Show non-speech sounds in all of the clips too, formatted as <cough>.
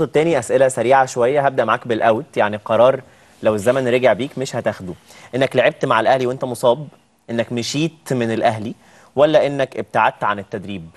الشوط الثاني اسئله سريعه شويه هبدا معاك بالاوت يعني قرار لو الزمن رجع بيك مش هتاخده انك لعبت مع الاهلي وانت مصاب انك مشيت من الاهلي ولا انك ابتعدت عن التدريب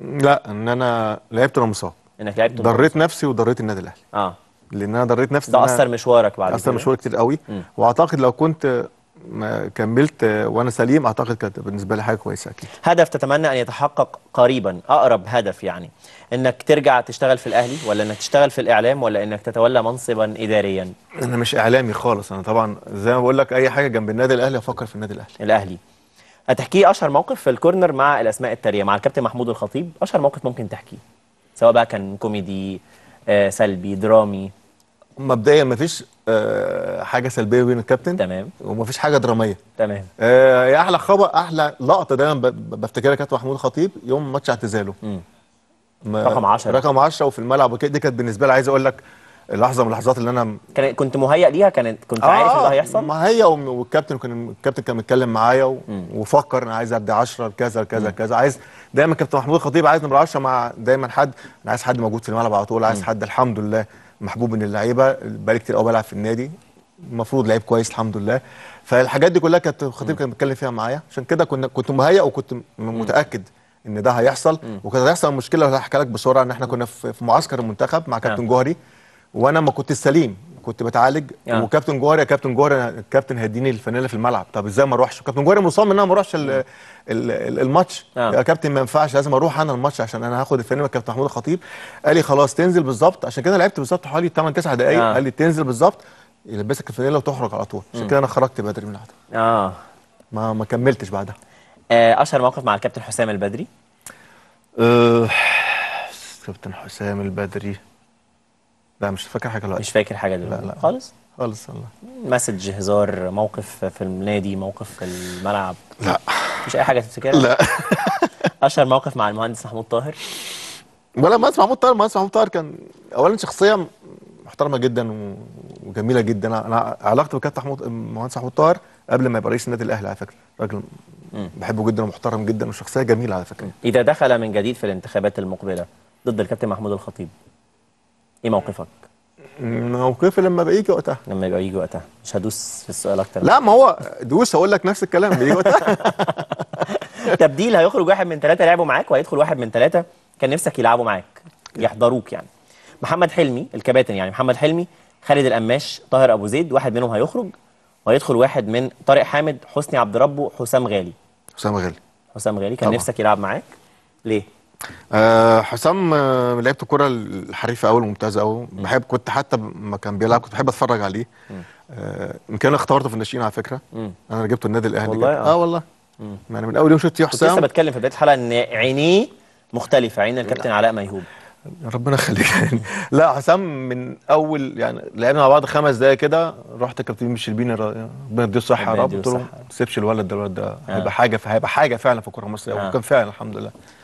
لا ان انا لعبت وانا مصاب انك لعبت ضريت نفسي وضريت النادي الاهلي اه لان انا ضريت نفسي ده اثر مشوارك بعد اثر مشوار كتير قوي م. واعتقد لو كنت ما كملت وانا سليم اعتقد كانت بالنسبه لي حاجه كويسه اكيد هدف تتمنى ان يتحقق قريبا اقرب هدف يعني انك ترجع تشتغل في الاهلي ولا انك تشتغل في الاعلام ولا انك تتولى منصبا اداريا انا مش اعلامي خالص انا طبعا زي ما بقول لك اي حاجه جنب النادي الاهلي افكر في النادي الاهلي الاهلي هتحكي اشهر موقف في الكورنر مع الاسماء التاليه مع الكابتن محمود الخطيب اشهر موقف ممكن تحكيه سواء بقى كان كوميدي آه، سلبي درامي مبدئيا مفيش آه، حاجه سلبيه بين الكابتن تمام ومفيش حاجه دراميه تمام يا آه، احلى خبر احلى لقطه دايما بفتكرها كانت محمود خطيب يوم ماتش اعتزاله رقم 10 رقم 10 وفي الملعب وكده دي كانت بالنسبه لي عايز اقول لك لحظه من اللحظات اللي انا كان كنت مهيئ ليها كانت كنت إيه آه عارف اللي هيحصل مهيئ والكابتن كان الكابتن كان متكلم معايا و... وفكر انا عايز ادي 10 لكذا لكذا لكذا عايز دايما كابتن محمود خطيب عايز نمره 10 مع دايما حد انا عايز حد موجود في الملعب على طول عايز حد الحمد لله محبوب من اللعيبه بقالي كتير قوي بلعب في النادي المفروض لعيب كويس الحمد لله فالحاجات دي كلها كانت خطيب كان بيتكلم فيها معايا عشان كده كنا كنت مهيئ وكنت متاكد ان ده هيحصل وكانت هيحصل مشكله هحكي لك بسرعه ان احنا كنا في معسكر المنتخب مع كابتن نعم. جوهري وانا ما كنت سليم كنت بتعالج يعني. وكابتن جوهر يا كابتن جوهر الكابتن هيديني الفانيله في الملعب طب ازاي ما اروحش كابتن جوهر مصمم ان انا ما اروحش الماتش يا آه. يا كابتن ما ينفعش لازم اروح انا الماتش عشان انا هاخد الفانيله كابتن محمود الخطيب قال لي خلاص تنزل بالظبط عشان كده لعبت بالظبط حوالي 8 9 دقائق يعني. قال لي تنزل بالظبط يلبسك الفانيله وتخرج على طول عشان كده انا خرجت بدري من العاده اه ما ما كملتش بعدها آه، اشهر موقف مع الكابتن حسام البدري آه كابتن حسام البدري لا مش فاكر حاجه دلوقتي مش فاكر حاجه دلوقتي لا لا خالص خالص والله مسج هزار موقف في النادي موقف في الملعب لا مش اي حاجه تفتكرها لا <laughs> اشهر موقف مع المهندس محمود طاهر ولا المهندس محمود طاهر المهندس محمود طاهر كان اولا شخصيه محترمه جدا وجميله جدا انا علاقتي بكابتن محمود المهندس محمود طاهر قبل ما يبقى رئيس النادي الاهلي على فكره راجل بحبه جدا ومحترم جدا وشخصيه جميله على فكره اذا دخل من جديد في الانتخابات المقبله ضد الكابتن محمود الخطيب ايه موقفك؟ موقفي لما بيجي وقتها لما يبقى يجي وقتها مش هدوس في السؤال اكتر لا ما هو دوس هقول لك نفس الكلام بيجي وقتها تبديل <laughs> هيخرج واحد من ثلاثه لعبوا معاك وهيدخل واحد من ثلاثه كان نفسك يلعبوا معاك يحضروك يعني محمد حلمي الكباتن يعني محمد حلمي خالد القماش طاهر ابو زيد واحد منهم هيخرج وهيدخل واحد من طارق حامد حسني عبد ربه حسام غالي حسام غالي حسام غالي كان طبعا. نفسك يلعب معاك ليه أه حسام آه، لعبت الكره الحريفه قوي الممتازه قوي بحب كنت حتى ما كان بيلعب كنت بحب اتفرج عليه آه، يمكن أه انا اختارته في الناشئين على فكره مم. انا جبته النادي الاهلي والله آه. اه والله مم. انا يعني من اول يوم شفت فيه حسام لسه بتكلم في بدايه الحلقه ان عينيه مختلفه عين الكابتن علاء ميهوب ربنا يخليك يعني <laughs> لا حسام من اول يعني لعبنا مع بعض خمس دقايق كده رحت كابتن الشلبيني ربنا يديه الصحه يا رب ما تسيبش الولد ده الولد ده هيبقى حاجه هيبقى حاجه فعلا في الكره المصريه وكان فعلا الحمد لله